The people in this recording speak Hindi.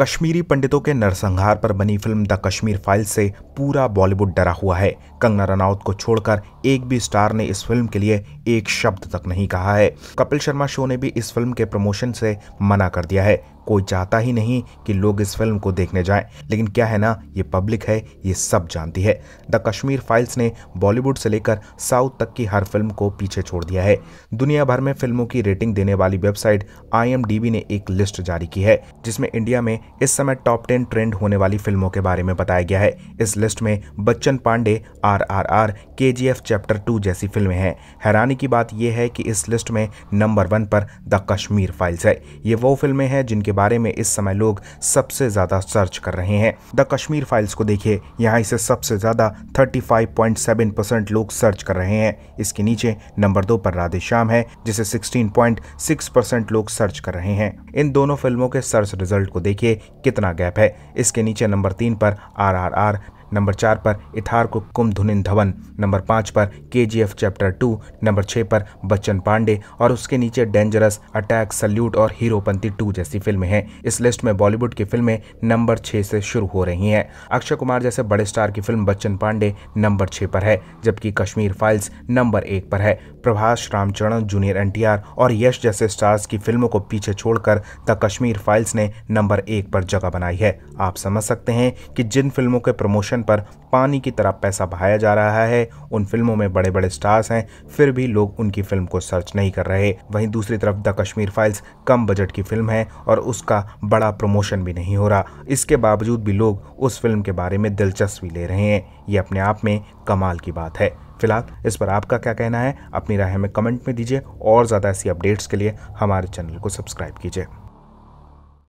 कश्मीरी पंडितों के नरसंहार पर बनी फिल्म द कश्मीर फाइल से पूरा बॉलीवुड डरा हुआ है कंगना रनौत को छोड़कर एक भी स्टार ने इस फिल्म के लिए एक शब्द तक नहीं कहा है कपिल शर्मा शो ने भी इस फिल्म के प्रमोशन से मना कर दिया है कोई चाहता ही नहीं कि लोग इस फिल्म को देखने जाएं लेकिन क्या है ना ये पब्लिक है ये सब जानती है द कश्मीर फाइल्स ने बॉलीवुड से लेकर साउथ तक की हर फिल्म को पीछे छोड़ दिया है दुनिया भर में फिल्मों की रेटिंग देने वाली वेबसाइट आई ने एक लिस्ट जारी की है जिसमें इंडिया में इस समय टॉप टेन ट्रेंड होने वाली फिल्मों के बारे में बताया गया है इस लिस्ट में Bachchan Pandey R R R K G F chapter two जैसी फिल्में हैं हैरानी की बात यह है कि इस लिस्ट में नंबर वन पर द कश्मीर फाइल्स है ये वो फिल्में हैं जिनके बारे में इस समय लोग सबसे ज़्यादा सर्च कर रहे हैं द कश्मीर फाइल्स को देखिए यहाँ इसे सबसे ज़्यादा थर्टी लोग सर्च कर रहे हैं इसके नीचे नंबर दो पर राधे श्याम है जिसे सिक्सटीन लोग सर्च कर रहे हैं इन दोनों फिल्मों के सर्च रिजल्ट को देखिए कितना गैप है इसके नीचे नंबर तीन पर आर नंबर चार पर इथार को कुमधुनिन धवन नंबर पाँच पर के चैप्टर टू नंबर छः पर बच्चन पांडे और उसके नीचे डेंजरस अटैक सल्यूट और हीरोपंथी टू जैसी फिल्में हैं इस लिस्ट में बॉलीवुड की फिल्में नंबर छः से शुरू हो रही हैं अक्षय कुमार जैसे बड़े स्टार की फिल्म बच्चन पांडे नंबर छः पर है जबकि कश्मीर फाइल्स नंबर एक पर है प्रभाष रामचरण जूनियर एन और यश जैसे स्टार्स की फिल्मों को पीछे छोड़कर द कश्मीर फाइल्स ने नंबर एक पर जगह बनाई है आप समझ सकते हैं कि जिन फिल्मों के प्रमोशन प्रोडक्शन पर पानी की तरह पैसा बहाया जा रहा है उन फिल्मों में बड़े बड़े स्टार्स हैं फिर भी लोग उनकी फिल्म को सर्च नहीं कर रहे वहीं दूसरी तरफ द कश्मीर फाइल्स कम बजट की फिल्म है और उसका बड़ा प्रमोशन भी नहीं हो रहा इसके बावजूद भी लोग उस फिल्म के बारे में दिलचस्पी ले रहे हैं ये अपने आप में कमाल की बात है फिलहाल इस पर आपका क्या कहना है अपनी राय हमें कमेंट में दीजिए और ज़्यादा ऐसी अपडेट्स के लिए हमारे चैनल को सब्सक्राइब कीजिए